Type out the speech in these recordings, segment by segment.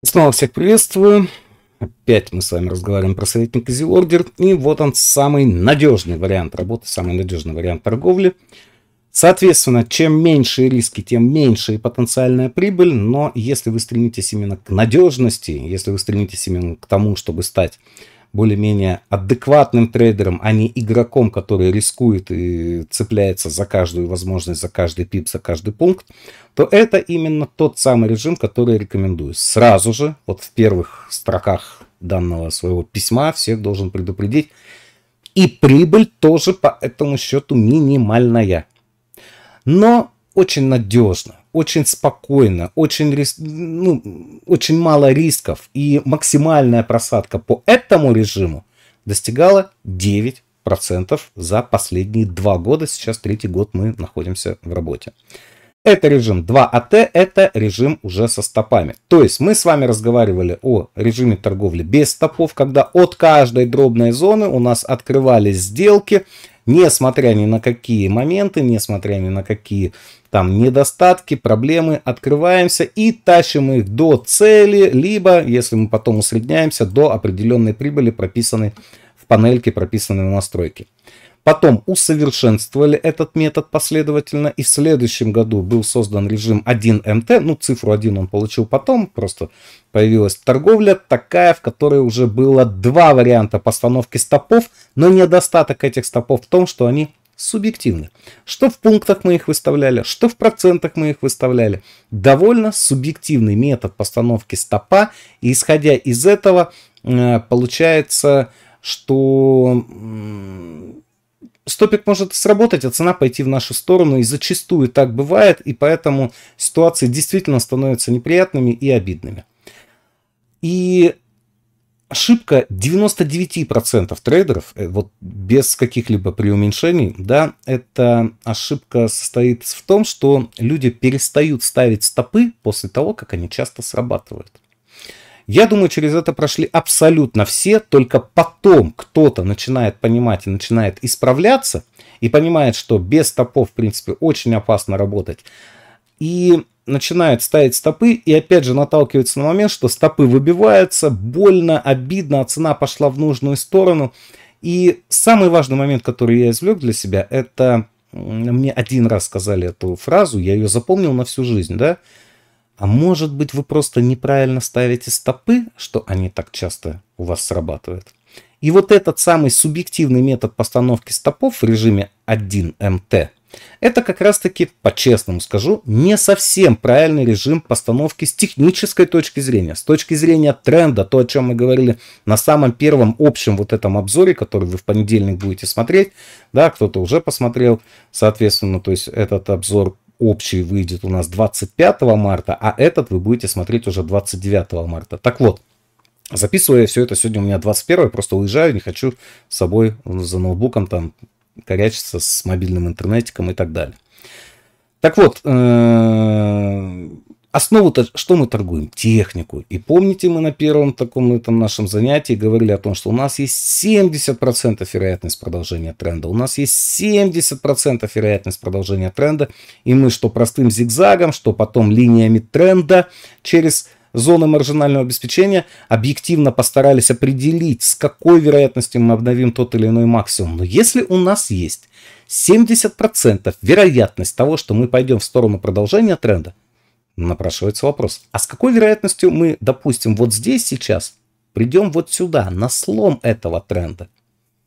И снова всех приветствую. Опять мы с вами разговариваем про советник Easy Order. И вот он самый надежный вариант работы, самый надежный вариант торговли. Соответственно, чем меньше риски, тем меньше и потенциальная прибыль. Но если вы стремитесь именно к надежности, если вы стремитесь именно к тому, чтобы стать более-менее адекватным трейдером, а не игроком, который рискует и цепляется за каждую возможность, за каждый пип, за каждый пункт, то это именно тот самый режим, который рекомендую. Сразу же, вот в первых строках данного своего письма, всех должен предупредить. И прибыль тоже по этому счету минимальная. Но очень надежно очень спокойно, очень, рис... ну, очень мало рисков. И максимальная просадка по этому режиму достигала 9% за последние два года. Сейчас третий год мы находимся в работе. Это режим 2АТ, а это режим уже со стопами. То есть мы с вами разговаривали о режиме торговли без стопов, когда от каждой дробной зоны у нас открывались сделки, несмотря ни на какие моменты, несмотря ни на какие там недостатки, проблемы, открываемся и тащим их до цели, либо, если мы потом усредняемся, до определенной прибыли, прописанной в панельке, прописанной в настройке. Потом усовершенствовали этот метод последовательно, и в следующем году был создан режим 1МТ, ну цифру 1 он получил потом, просто появилась торговля такая, в которой уже было два варианта постановки стопов, но недостаток этих стопов в том, что они субъективны. Что в пунктах мы их выставляли, что в процентах мы их выставляли. Довольно субъективный метод постановки стопа. И исходя из этого, э, получается, что стопик может сработать, а цена пойти в нашу сторону. И зачастую так бывает, и поэтому ситуации действительно становятся неприятными и обидными. И ошибка 99% трейдеров, э, вот без каких-либо преуменьшений, да, эта ошибка состоит в том, что люди перестают ставить стопы после того, как они часто срабатывают. Я думаю, через это прошли абсолютно все, только потом кто-то начинает понимать и начинает исправляться, и понимает, что без стопов, в принципе, очень опасно работать. И начинает ставить стопы и опять же наталкивается на момент, что стопы выбиваются, больно, обидно, а цена пошла в нужную сторону. И самый важный момент, который я извлек для себя, это мне один раз сказали эту фразу, я ее запомнил на всю жизнь, да? А может быть вы просто неправильно ставите стопы, что они так часто у вас срабатывают? И вот этот самый субъективный метод постановки стопов в режиме 1МТ – это как раз таки, по-честному скажу, не совсем правильный режим постановки с технической точки зрения, с точки зрения тренда, то, о чем мы говорили на самом первом общем вот этом обзоре, который вы в понедельник будете смотреть, да, кто-то уже посмотрел, соответственно, то есть этот обзор общий выйдет у нас 25 марта, а этот вы будете смотреть уже 29 марта. Так вот, записываю все это сегодня у меня 21, просто уезжаю, не хочу с собой за ноутбуком там корячиться с мобильным интернетиком и так далее. Так вот, э, основу-то, что мы торгуем? Технику. И помните, мы на первом таком этом нашем занятии говорили о том, что у нас есть 70% вероятность продолжения тренда. У нас есть 70% вероятность продолжения тренда. И мы что простым зигзагом, что потом линиями тренда через зоны маржинального обеспечения, объективно постарались определить, с какой вероятностью мы обновим тот или иной максимум. Но если у нас есть 70% вероятность того, что мы пойдем в сторону продолжения тренда, напрашивается вопрос, а с какой вероятностью мы, допустим, вот здесь сейчас придем вот сюда, на слом этого тренда?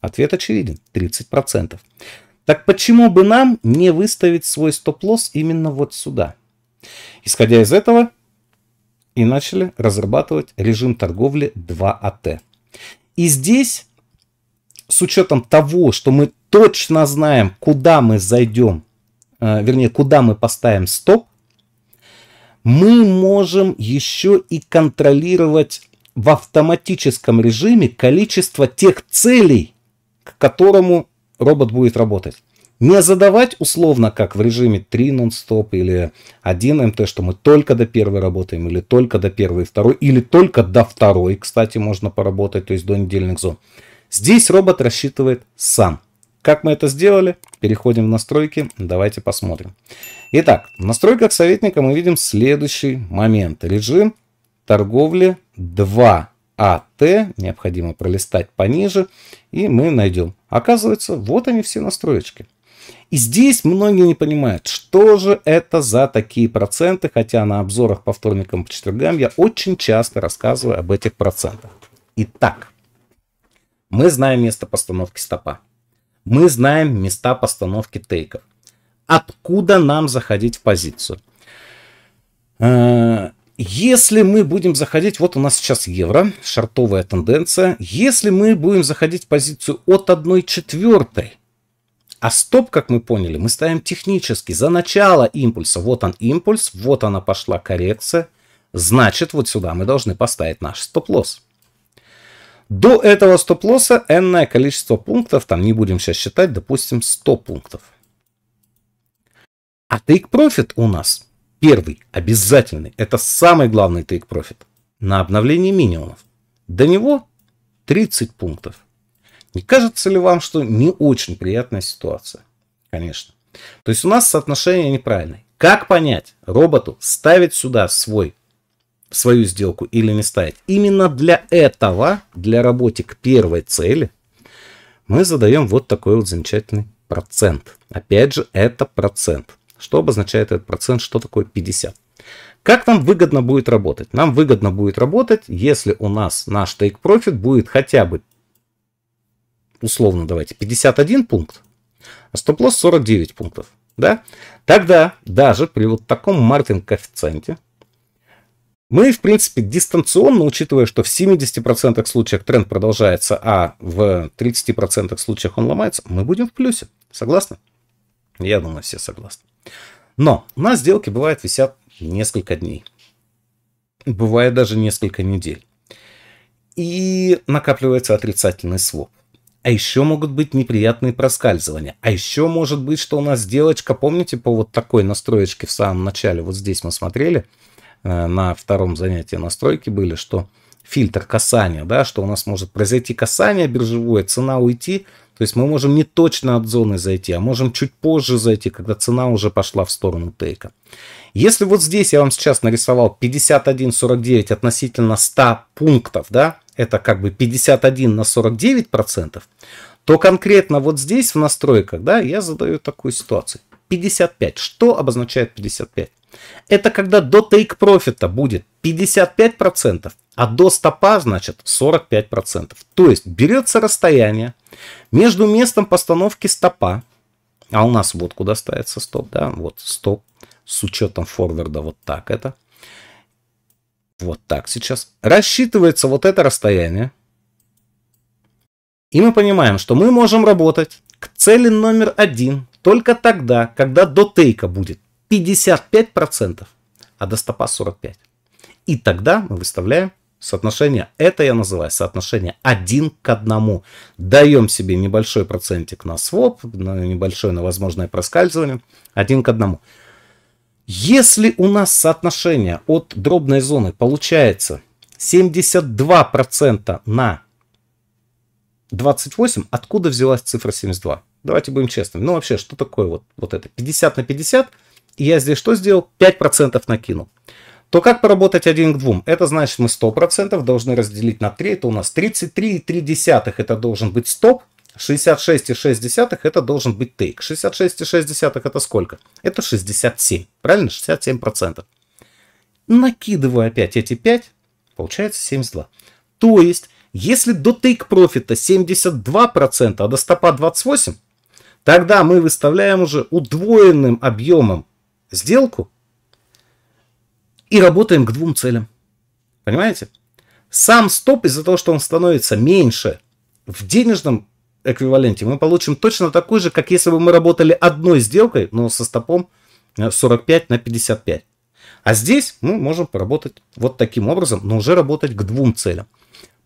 Ответ очевиден, 30%. Так почему бы нам не выставить свой стоп-лосс именно вот сюда? Исходя из этого, и начали разрабатывать режим торговли 2АТ. А и здесь, с учетом того, что мы точно знаем, куда мы зайдем, э, вернее, куда мы поставим стоп, мы можем еще и контролировать в автоматическом режиме количество тех целей, к которому робот будет работать не задавать условно, как в режиме 3 нон-стоп или 1 МТ, что мы только до первой работаем, или только до первой и второй, или только до второй, кстати, можно поработать, то есть до недельных зон. Здесь робот рассчитывает сам. Как мы это сделали? Переходим в настройки, давайте посмотрим. Итак, в настройках советника мы видим следующий момент. Режим торговли 2 АТ, необходимо пролистать пониже, и мы найдем. Оказывается, вот они все настроечки. И здесь многие не понимают, что же это за такие проценты, хотя на обзорах по вторникам по четвергам я очень часто рассказываю об этих процентах. Итак, мы знаем место постановки стопа. Мы знаем места постановки тейков. Откуда нам заходить в позицию? Э, если мы будем заходить, вот у нас сейчас евро, шартовая тенденция. Если мы будем заходить в позицию от 1 четвертой, а стоп, как мы поняли, мы ставим технически за начало импульса. Вот он импульс, вот она пошла коррекция. Значит, вот сюда мы должны поставить наш стоп-лосс. До этого стоп-лосса n количество пунктов, там не будем сейчас считать, допустим, 100 пунктов. А тейк-профит у нас первый, обязательный, это самый главный тейк-профит на обновлении минимумов. До него 30 пунктов. Не кажется ли вам, что не очень приятная ситуация? Конечно. То есть у нас соотношение неправильное. Как понять роботу, ставить сюда свой, свою сделку или не ставить? Именно для этого, для работы к первой цели, мы задаем вот такой вот замечательный процент. Опять же, это процент. Что обозначает этот процент? Что такое 50? Как нам выгодно будет работать? Нам выгодно будет работать, если у нас наш take profit будет хотя бы условно давайте, 51 пункт, а стоп-лосс 49 пунктов. Да? Тогда даже при вот таком маркетинг коэффициенте мы, в принципе, дистанционно, учитывая, что в 70% случаях тренд продолжается, а в 30% случаях он ломается, мы будем в плюсе. Согласны? Я думаю, все согласны. Но у нас сделки бывают висят несколько дней. Бывает даже несколько недель. И накапливается отрицательный своп. А еще могут быть неприятные проскальзывания. А еще может быть, что у нас сделочка, помните, по вот такой настроечке в самом начале, вот здесь мы смотрели, э, на втором занятии настройки были, что фильтр касания, да, что у нас может произойти касание биржевое, цена уйти, то есть мы можем не точно от зоны зайти, а можем чуть позже зайти, когда цена уже пошла в сторону тейка. Если вот здесь я вам сейчас нарисовал 51.49 относительно 100 пунктов, да, это как бы 51 на 49 процентов, то конкретно вот здесь в настройках, да, я задаю такую ситуацию. 55. Что обозначает 55? Это когда до take профита будет 55 процентов, а до стопа значит 45 процентов. То есть берется расстояние между местом постановки стопа, а у нас вот куда ставится стоп, да, вот стоп, с учетом форварда вот так это вот так сейчас, рассчитывается вот это расстояние. И мы понимаем, что мы можем работать к цели номер один только тогда, когда до тейка будет 55%, а до стопа 45%. И тогда мы выставляем соотношение, это я называю соотношение 1 к 1. Даем себе небольшой процентик на своп, небольшое на возможное проскальзывание, 1 к 1. Если у нас соотношение от дробной зоны получается 72% на 28, откуда взялась цифра 72? Давайте будем честными. Ну вообще, что такое вот, вот это? 50 на 50, и я здесь что сделал? 5% накинул. То как поработать 1 к 2? Это значит, мы 100% должны разделить на 3, это у нас 33,3, это должен быть стоп, 66,6 это должен быть тейк. 66,6 это сколько? Это 67. Правильно? 67%. Накидываю опять эти 5, получается 72. То есть, если до тейк профита 72%, а до стопа 28, тогда мы выставляем уже удвоенным объемом сделку и работаем к двум целям. Понимаете? Сам стоп из-за того, что он становится меньше в денежном эквиваленте мы получим точно такой же, как если бы мы работали одной сделкой, но со стопом 45 э, на 55. А здесь мы можем поработать вот таким образом, но уже работать к двум целям.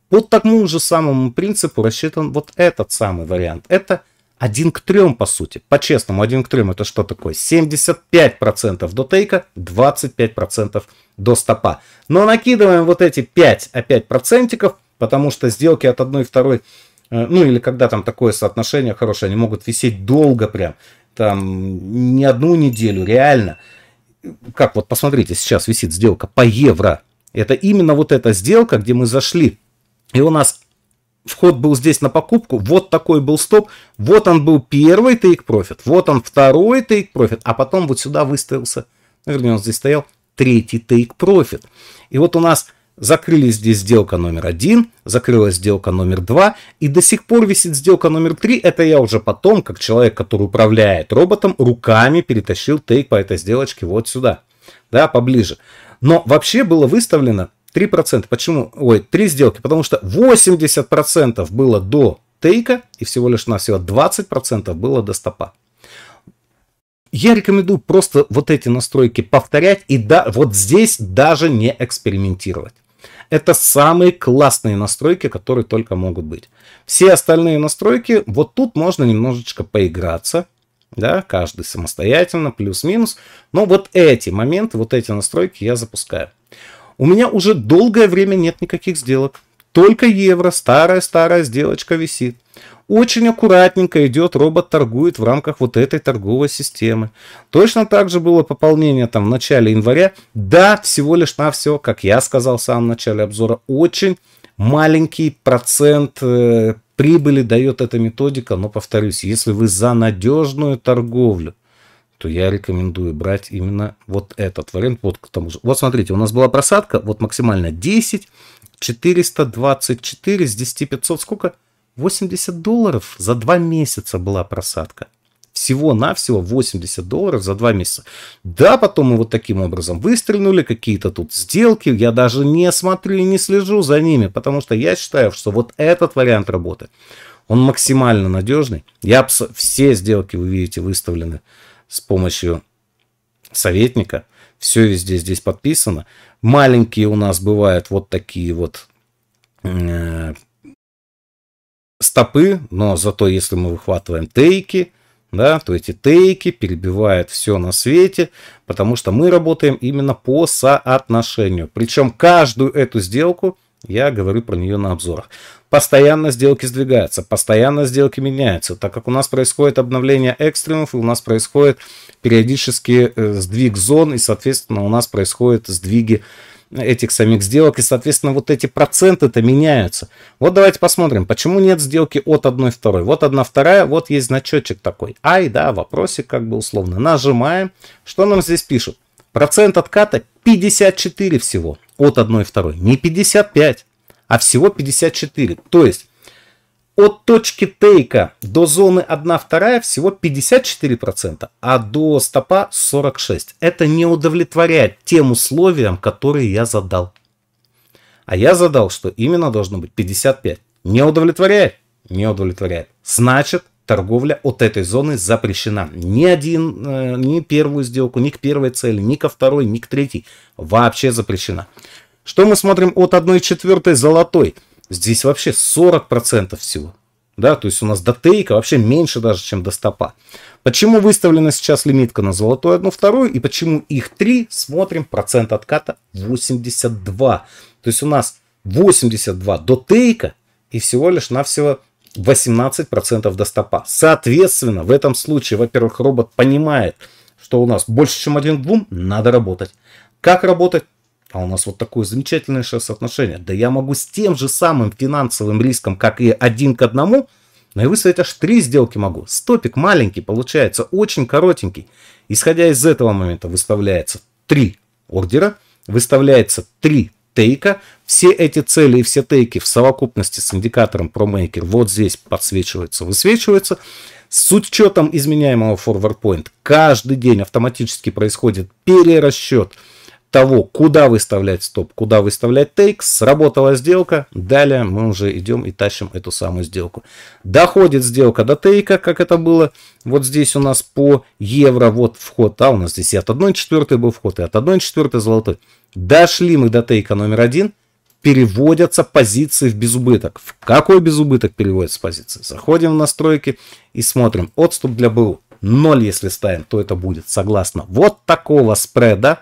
По такому же самому принципу рассчитан вот этот самый вариант. Это 1 к 3, по сути. По-честному, 1 к 3 это что такое? 75% до тейка, 25% до стопа. Но накидываем вот эти 5 опять а процентиков, потому что сделки от 1 и 2 Э, ну или когда там такое соотношение хорошее, они могут висеть долго прям, там не одну неделю, реально. Как вот посмотрите, сейчас висит сделка по евро. Это именно вот эта сделка, где мы зашли. И у нас вход был здесь на покупку, вот такой был стоп, вот он был первый тейк профит, вот он второй тейк профит, а потом вот сюда выставился, ну вернее он здесь стоял, третий тейк профит. И вот у нас закрыли здесь сделка номер один, закрылась сделка номер два, и до сих пор висит сделка номер три. Это я уже потом, как человек, который управляет роботом, руками перетащил тейк по этой сделочке вот сюда, да, поближе. Но вообще было выставлено 3%. Почему? Ой, 3 сделки. Потому что 80% было до тейка, и всего лишь на всего 20% было до стопа. Я рекомендую просто вот эти настройки повторять и да, вот здесь даже не экспериментировать. Это самые классные настройки, которые только могут быть. Все остальные настройки, вот тут можно немножечко поиграться, да, каждый самостоятельно, плюс-минус. Но вот эти моменты, вот эти настройки я запускаю. У меня уже долгое время нет никаких сделок. Только евро, старая-старая сделочка висит. Очень аккуратненько идет, робот торгует в рамках вот этой торговой системы. Точно так же было пополнение там в начале января. Да, всего лишь на все, как я сказал сам в самом начале обзора, очень маленький процент э, прибыли дает эта методика. Но повторюсь, если вы за надежную торговлю, то я рекомендую брать именно вот этот вариант. Вот к тому же. Вот смотрите, у нас была просадка, вот максимально 10, 424, с 10 500 сколько? 80 долларов за 2 месяца была просадка. Всего-навсего 80 долларов за 2 месяца. Да, потом мы вот таким образом выстрелили, какие-то тут сделки. Я даже не смотрю и не слежу за ними, потому что я считаю, что вот этот вариант работы, он максимально надежный. Я все сделки, вы видите, выставлены с помощью советника. Все везде здесь подписано. Маленькие у нас бывают вот такие вот э, стопы, но зато если мы выхватываем тейки, да, то эти тейки перебивают все на свете, потому что мы работаем именно по соотношению. Причем каждую эту сделку, я говорю про нее на обзорах, постоянно сделки сдвигаются, постоянно сделки меняются, так как у нас происходит обновление экстремов, и у нас происходит периодически э, сдвиг зон, и, соответственно, у нас происходят сдвиги э, этих самих сделок, и, соответственно, вот эти проценты-то меняются. Вот давайте посмотрим, почему нет сделки от 1 второй. Вот 1 вторая, вот есть значочек такой. Ай, да, вопросик как бы условно. Нажимаем. Что нам здесь пишут? Процент отката 54 всего от 1 второй. Не 55, а всего 54. То есть от точки тейка до зоны 1-2 всего 54%, а до стопа 46%. Это не удовлетворяет тем условиям, которые я задал. А я задал, что именно должно быть 55. Не удовлетворяет? Не удовлетворяет. Значит, торговля от этой зоны запрещена. Ни один, э, ни первую сделку, ни к первой цели, ни ко второй, ни к третьей. Вообще запрещена. Что мы смотрим от 1 четвертой золотой? Здесь вообще 40% всего. Да, то есть у нас до тейка вообще меньше даже, чем до стопа. Почему выставлена сейчас лимитка на золотую одну вторую и почему их 3? Смотрим, процент отката 82. То есть у нас 82 до тейка и всего лишь навсего 18% до стопа. Соответственно, в этом случае, во-первых, робот понимает, что у нас больше, чем один к двум, надо работать. Как работать? а у нас вот такое замечательное соотношение. Да я могу с тем же самым финансовым риском, как и один к одному, но и выставить аж три сделки могу. Стопик маленький получается, очень коротенький. Исходя из этого момента выставляется три ордера, выставляется три тейка. Все эти цели и все тейки в совокупности с индикатором ProMaker вот здесь подсвечиваются, высвечиваются. С учетом изменяемого forward point каждый день автоматически происходит перерасчет – того, куда выставлять стоп, куда выставлять тейк, сработала сделка, далее мы уже идем и тащим эту самую сделку. Доходит сделка до тейка, как это было вот здесь у нас по евро, вот вход, а у нас здесь и от 1,4 был вход, и от 1,4 золотой. Дошли мы до тейка номер один, переводятся позиции в безубыток. В какой безубыток переводятся позиции? Заходим в настройки и смотрим. Отступ для БУ. 0 если ставим, то это будет согласно вот такого спреда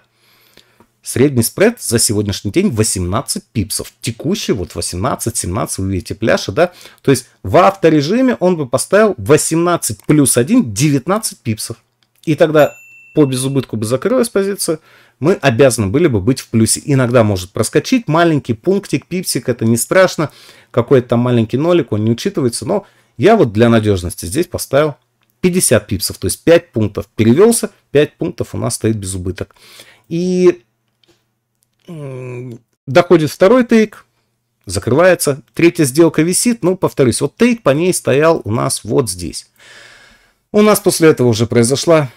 Средний спред за сегодняшний день 18 пипсов. Текущий вот 18-17, вы видите пляши, да? То есть в авторежиме он бы поставил 18 плюс 1, 19 пипсов. И тогда по безубытку бы закрылась позиция, мы обязаны были бы быть в плюсе. Иногда может проскочить маленький пунктик, пипсик, это не страшно. Какой-то там маленький нолик, он не учитывается, но я вот для надежности здесь поставил 50 пипсов, то есть 5 пунктов. Перевелся, 5 пунктов у нас стоит безубыток. И доходит второй тейк, закрывается, третья сделка висит, ну, повторюсь, вот тейк по ней стоял у нас вот здесь. У нас после этого уже произошла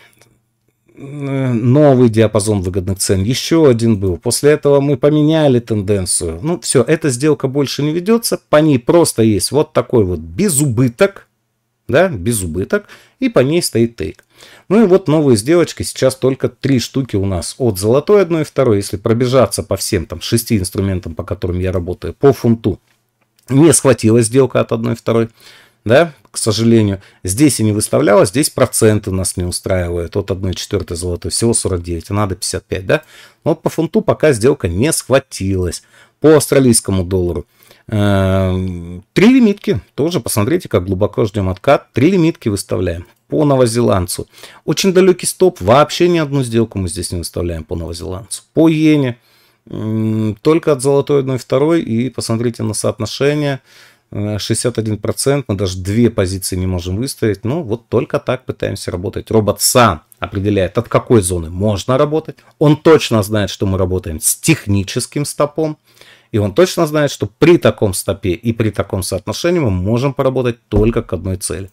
э, новый диапазон выгодных цен, еще один был. После этого мы поменяли тенденцию. Ну все, эта сделка больше не ведется, по ней просто есть вот такой вот безубыток, да, без убыток, и по ней стоит тейк. Ну и вот новые сделочки, сейчас только три штуки у нас от золотой 1 и 2, если пробежаться по всем там шести инструментам, по которым я работаю, по фунту, не схватила сделка от 1 и 2, да, к сожалению, здесь и не выставляла, здесь проценты нас не устраивают, от 1 четвертой золотой всего 49, а надо 55, да, но по фунту пока сделка не схватилась, по австралийскому доллару – Три лимитки, тоже посмотрите, как глубоко ждем откат. Три лимитки выставляем по новозеландцу. Очень далекий стоп, вообще ни одну сделку мы здесь не выставляем по новозеландцу. По иене, только от золотой 1,2 и посмотрите на соотношение. 61%, э, мы даже две позиции не можем выставить. Ну, вот только так пытаемся работать. Робот сам определяет, от какой зоны можно работать. Он точно знает, что мы работаем с техническим стопом. И он точно знает, что при таком стопе и при таком соотношении мы можем поработать только к одной цели.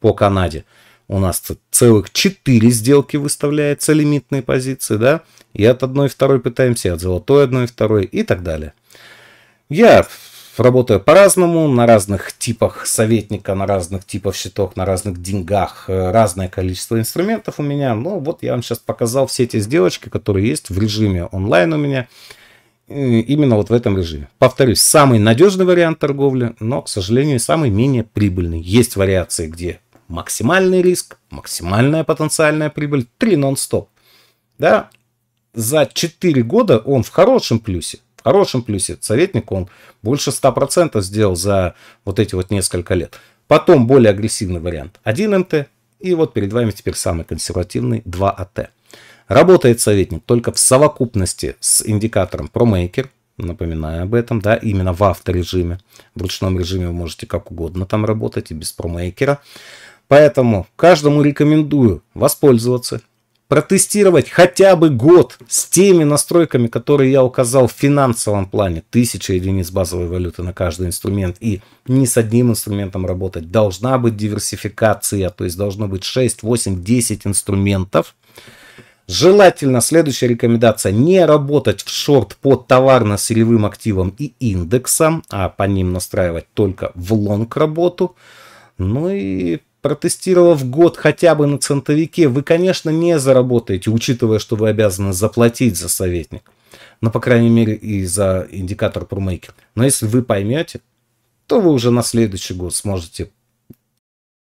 По Канаде у нас целых 4 сделки выставляются лимитные позиции, да, и от одной, и 2 пытаемся, и от золотой одной, и 2 и так далее. Я работаю по-разному, на разных типах советника, на разных типах счетов, на разных деньгах, э, разное количество инструментов у меня. Ну, вот я вам сейчас показал все эти сделочки, которые есть в режиме онлайн у меня. Э, именно вот в этом режиме. Повторюсь, самый надежный вариант торговли, но, к сожалению, самый менее прибыльный. Есть вариации, где максимальный риск, максимальная потенциальная прибыль, 3 нон-стоп. Да? За 4 года он в хорошем плюсе. В хорошем плюсе. Советник он больше 100% сделал за вот эти вот несколько лет. Потом более агрессивный вариант 1 МТ. И вот перед вами теперь самый консервативный 2 АТ. Работает советник только в совокупности с индикатором ProMaker, напоминаю об этом, да, именно в авторежиме. В ручном режиме вы можете как угодно там работать и без промейкера. Поэтому каждому рекомендую воспользоваться, протестировать хотя бы год с теми настройками, которые я указал в финансовом плане. Тысяча единиц базовой валюты на каждый инструмент. И не с одним инструментом работать. Должна быть диверсификация, то есть должно быть 6, 8, 10 инструментов – Желательно, следующая рекомендация, не работать в шорт по товарно-сырьевым активам и индексам, а по ним настраивать только в лонг работу. Ну и протестировав год хотя бы на центовике, вы, конечно, не заработаете, учитывая, что вы обязаны заплатить за советник. Ну, по крайней мере, и за индикатор промейкер. Но если вы поймете, то вы уже на следующий год сможете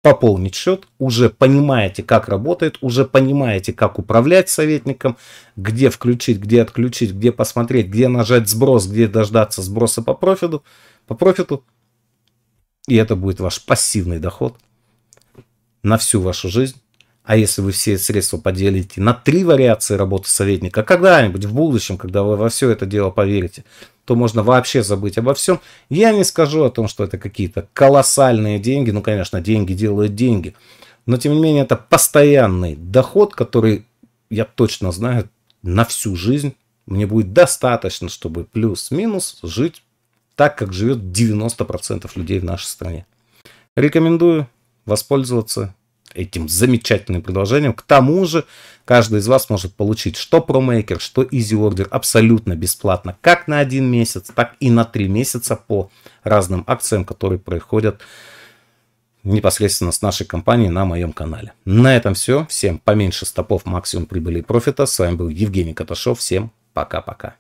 пополнить счет, уже понимаете, как работает, уже понимаете, как управлять советником, где включить, где отключить, где посмотреть, где нажать сброс, где дождаться сброса по профиту, по профиту. И это будет ваш пассивный доход на всю вашу жизнь. А если вы все средства поделите на три вариации работы советника, когда-нибудь в будущем, когда вы во все это дело поверите, то можно вообще забыть обо всем. Я не скажу о том, что это какие-то колоссальные деньги. Ну, конечно, деньги делают деньги. Но, тем не менее, это постоянный доход, который, я точно знаю, на всю жизнь мне будет достаточно, чтобы плюс-минус жить так, как живет 90% людей в нашей стране. Рекомендую воспользоваться этим замечательным предложением. К тому же, каждый из вас может получить что ProMaker, что Easy Order абсолютно бесплатно, как на один месяц, так и на три месяца по разным акциям, которые проходят непосредственно с нашей компанией на моем канале. На этом все. Всем поменьше стопов, максимум прибыли и профита. С вами был Евгений Каташов. Всем пока-пока.